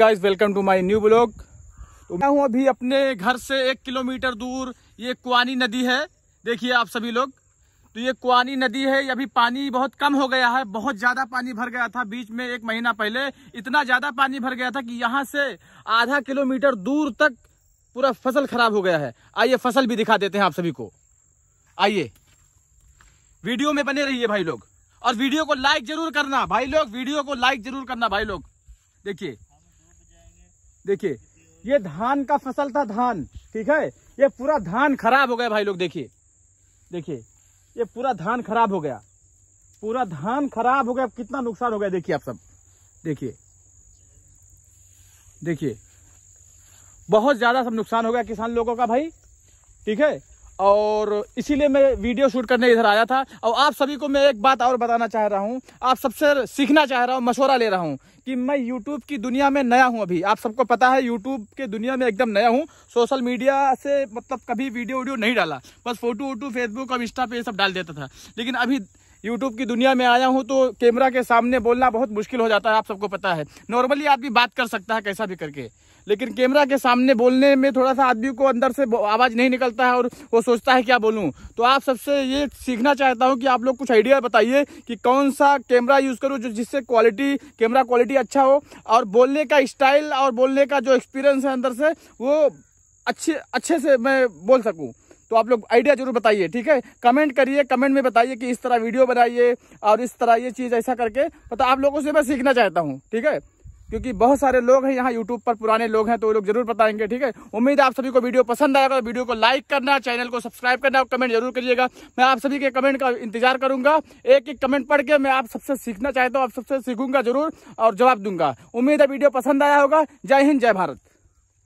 guys welcome to my new blog मैं हूँ अभी अपने घर से एक किलोमीटर दूर ये कुआनी नदी है देखिए आप सभी लोग तो ये कुआनी नदी है अभी पानी बहुत कम हो गया है बहुत ज़्यादा पानी भर गया था बीच में एक महीना पहले इतना ज़्यादा पानी भर गया था कि यहाँ से आधा किलोमीटर दूर तक पूरा फसल खराब हो गया है आइए फसल भी दिखा देते हैं आप सभी को आइए वीडियो में बने रहिए भाई लोग और वीडियो को लाइक जरूर करना भाई लोग वीडियो को लाइक जरूर करना भाई लोग देखिए देखिए ये धान का फसल था धान ठीक है ये पूरा धान खराब हो गया भाई लोग देखिए देखिए ये पूरा धान खराब हो गया पूरा धान खराब हो गया कितना नुकसान हो गया देखिए आप सब देखिए देखिए बहुत ज्यादा सब नुकसान हो गया किसान लोगों का भाई ठीक है और इसीलिए मैं वीडियो शूट करने इधर आया था और आप सभी को मैं एक बात और बताना चाह रहा हूँ आप सबसे सीखना चाह रहा हूँ मशवरा ले रहा हूँ कि मैं यूट्यूब की दुनिया में नया हूँ अभी आप सबको पता है यूट्यूब के दुनिया में एकदम नया हूँ सोशल मीडिया से मतलब कभी वीडियो वीडियो नहीं डाला बस फोटो वोटो फेसबुक और इंस्टा पे ये सब डाल देता था लेकिन अभी यूट्यूब की दुनिया में आया हूँ तो कैमरा के सामने बोलना बहुत मुश्किल हो जाता है आप सबको पता है नॉर्मली आदमी बात कर सकता है कैसा भी करके लेकिन कैमरा के सामने बोलने में थोड़ा सा आदमी को अंदर से आवाज़ नहीं निकलता है और वो सोचता है क्या बोलूँ तो आप सबसे ये सीखना चाहता हूँ कि आप लोग कुछ आइडिया बताइए कि कौन सा कैमरा यूज़ करूँ जो जिससे क्वालिटी कैमरा क्वालिटी अच्छा हो और बोलने का स्टाइल और बोलने का जो एक्सपीरियंस है अंदर से वो अच्छे अच्छे से मैं बोल सकूँ तो आप लोग आइडिया जरूर बताइए ठीक है कमेंट करिए कमेंट में बताइए कि इस तरह वीडियो बनाइए और इस तरह ये चीज़ ऐसा करके मतलब आप लोगों से मैं सीखना चाहता हूँ ठीक है क्योंकि बहुत सारे लोग हैं यहाँ यूट्यूब पर पुराने लोग हैं तो वो लोग जरूर बताएंगे ठीक है उम्मीद आप सभी को वीडियो पसंद आएगा तो वीडियो को लाइक करना चैनल को सब्सक्राइब करना और कमेंट जरूर करिएगा मैं आप सभी के कमेंट का इंतजार करूंगा एक एक कमेंट पढ़ के मैं आप सबसे सीखना चाहता हूँ आप सबसे सीखूंगा जरूर और जवाब दूंगा उम्मीद है वीडियो पसंद आया होगा जय हिंद जय भारत